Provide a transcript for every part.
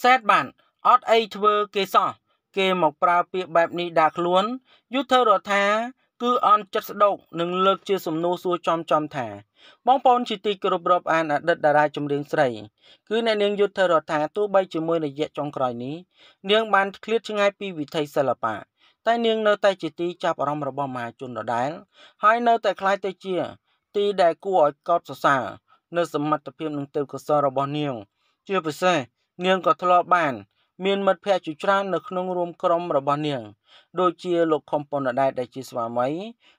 សែតបានអត់អីធ្វើគេសោះគេមកប្រើពាក្យបែបនេះដាក់ខ្លួនយុទ្ធរដ្ឋាគឺអន់ចិត្តស្ដោកនិងលើក ជា សំណួរសួរចំចំថាបងប្អូនជាទីគោរពរាប់អានអតីតតារាចម្រៀងស្រី គឺអ្នកនាងយុទ្ធរដ្ឋាទោះបីជាមួយរយៈចុងក្រោយនេះនាង បានឃ្លាតឆ្ងាយពីវិថីសិល្បៈតែ នាងនៅតែជាទីចាប់អារម្មណ៍របស់មហាជនដដែលហើយនៅតែខ្លាចទៅជា ទីដែលគួរឲ្យកោតសរសើរនៅសមត្ថភាពនិងទេពកោសល្យរបស់នាងជាពិសេសនាងក៏ធ្លាប់បាន មានមិត្តភ័ក្តិជាច្រើននៅក្នុងរួមក្រុមរបស់នាង ដូចជាលោកខំប៉ុនដដែលដែលជាស្វាមី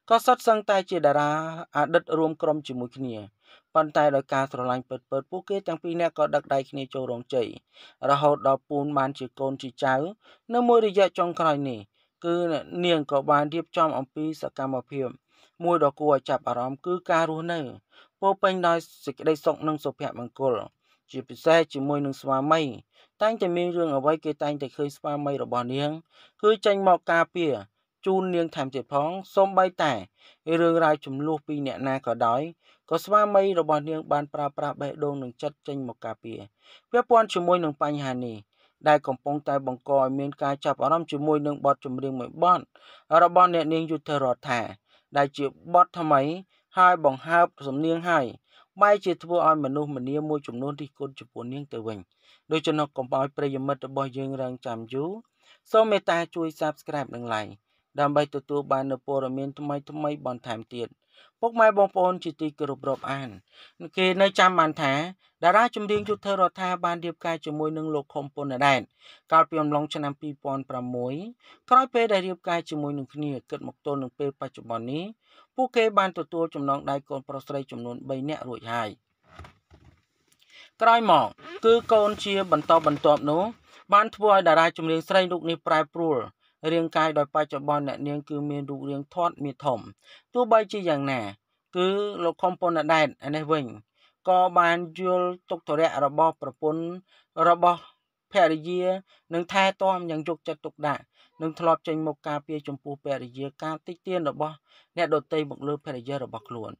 ក៏សុទ្ធសឹងតែជាតារាអតីតរួមក្រុមជាមួយគ្នាប៉ុន្តែដោយការស្រឡាញ់ពិតពិតពួកគេទាំងពីរនាក់ក៏ដឹកដៃគ្នាចូលរោងជ័យរហូតដល់ពូនបានជាកូនជាចៅនៅមួយរយៈចុងក្រោយនេះ គឺនាងក៏បានរៀបចំអំពីសកម្មភាព មួយដ៏គួរឲ្យចាប់អារម្មណ៍គឺការរស់នៅពោពេញដោយសេចក្តីសុខនិងសុភមង្គលជាពិសេសជាមួយនឹងស្វាមីតែងតែមានរឿងអ្វីគេតែងតែឃើញស្វាមីរបស់នាងគឺចេញមកការពារជូននាងថែមទៀតផងសូម្បីតែរឿងរ៉ាវចំនួនពីអ្នកណាក៏ដោយក៏ស្វាមីរបស់នាងបានប្រើប្រាស់បេះដូងនិងចិត្តចេញមកការពារពាក់ព័ន្ធជាមួយនឹងបញ្ហានេះដែលកំពុងតែបង្កឲ្យមានការចាប់អារម្មណ៍ជាមួយនឹងបទចម្រៀងមួយបទរបស់អ្នកនាងយុទ្ធរដ្ឋាដែលជាបទថ្មីហើយបង្ហើបសំនៀងហើយបែរជាធ្វើឲ្យមនុស្សម្នាមួយចំនួនរិះគន់ចំពោះនាងទៅវិញដូច្នោះកុំឲ្យប្រិយមិត្តរបស់យើងរងចាំយូរសូមមេត្តាជួយ Subscribe និង Like ដើម្បីទទួលបាននូវព័ត៌មានថ្មីៗបន្ថែមទៀត។ពុកម៉ែបងប្អូនជាទីគោរពរាប់អានគេនៅ ចាំបានថាតារាចម្រៀងយុទ្ធរដ្ឋាបានរៀបការជាមួយនឹងលោកខុមពុនណដែតកាលពីអំឡុងឆ្នាំ2006ក្រោយពេលដែលរៀបការជាមួយនឹងគ្នាគិតមកទល់នឹងពេលបច្ចុប្បន្ននេះពួកគេបានទទួលចំណងដៃកូនប្រុសស្រីចំនួន3នាក់រួចហើយក្រោយមកគឺកូនជា បន្តបន្ទាប់នោះបាន ធ្វើឲ្យតារាចម្រៀងស្រីរូបនេះប្រែប្រួលរាងកាយដោយបច្ចុប្បន្នអ្នកនាងគឺមានរូបរាងធាត់មានធំទោះបីជាយ៉ាងណាគឺលោកខំប៉ុនដែតឯនេះវិញក៏បានយល់ទុកទរៈរបស់ ប្រពន្ធរបស់ភរិយានឹងថែទាំយ៉ាងយកចិត្តទុកដាក់នឹងធ្លាប់ចេញមុខការពារចំពោះភរិយាការតិចទៀនរបស់អ្នកដតីមកលើភរិយារបស់ខ្លួន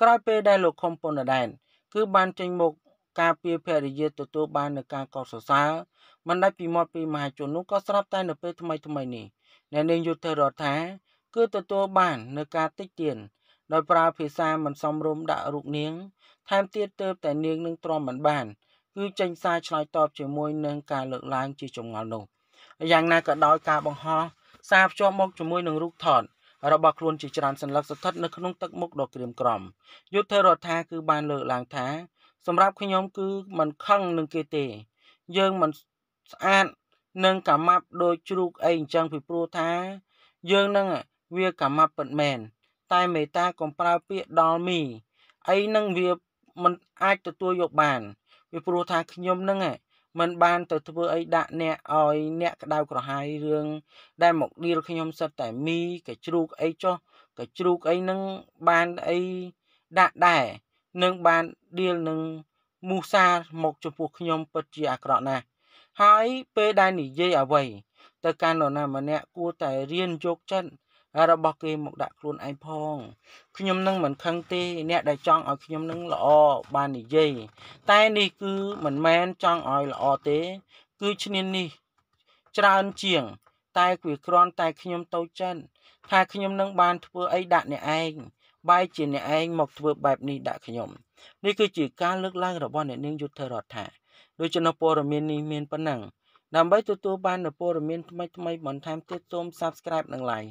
ក្រោយពេលដែលលោកខំប៉ុនដែនគឺបានចេញមុខការពារភរិយាទទួលបាននូវការកោតសរសើរមិនដាច់ពីមាត់ពីមហាជននោះក៏ស្រាប់តែនៅពេលថ្មីថ្មីនេះអ្នកនាងយុទ្ធរដ្ឋាគឺទទួលបាននូវការតិចទៀនដោយប្រើភាសាមិនសមរម្យដាក់រូបនាងថែមទៀតទៅតែនាងនឹងទ្រាំមិនបាន គឺចេញសារឆ្លើយតបជាមួយនឹងការលើកឡើង ជាចម្ងល់នោះយ៉ាងណាក៏ដោយការបង្ហោះសារភ្ជាប់មកជាមួយនឹងរូបថតរបស់ខ្លួនជាច្រើនសន្លឹកស្ថិតនៅក្នុងទឹកមុខដ៏ក្រៀមក្រំយុទ្ធរដ្ឋាគឺបានលើកឡើងថាសម្រាប់ខ្ញុំគឺមិនខឹងនឹងគេទេ យើងមិនស្អាតនឹងកាម៉ាប់ដោយជ្រូកអីអញ្ចឹងពីព្រោះថា យើងនឹងវាកាម៉ាប់ពិតមែនតែមេត្តាកុំប្រើពាក្យដល់មីអីនឹងវាមិនអាចទទួលយកបានពីព្រោះថាខ្ញុំនឹងមិនបានទៅធ្វើអីដាក់អ្នកឲ្យអ្នកក្តៅក្រហាយរឿងដែលមកដៀលខ្ញុំសិតតែមីកជ្រូកអីចុះកជ្រូកអីនឹងបានអីដាក់ដែរនឹងបានដៀលនឹងមូសាមកចំពោះខ្ញុំពិតជាអាក្រក់ណាស់ហើយពេលដែលនិយាយអ្វីទៅកាន់នរណាម្នាក់គួរតែរៀនយកចិត្តរបស់គេមកដាក់ខ្លួនឯងផងខ្ញុំនឹងមិនខឹងទេអ្នកដែលចង់ឲ្យខ្ញុំនឹងល្អបាននិយាយតែនេះគឺមិនមែនចង់ឲ្យល្អទេ គឺឈ្នាននេះច្រើនជាង តែវាគ្រាន់តែ ខ្ញុំតូចចិត្តថាខ្ញុំនឹងបានធ្វើអីដាក់អ្នកឯងបែរជាអ្នកឯងមក ធ្វើបែបនេះដាក់ខ្ញុំនេះគឺជាការលើកឡើងរបស់អ្នកនាងយុទ្ធរដ្ឋថាដូច្នោះព័ត៌មាននេះមានប៉ុណ្ណឹង ដើម្បីទទួលបាននូវព័ត៌មានថ្មីៗបន្ថែមទៀតសូម Subscribe និង Like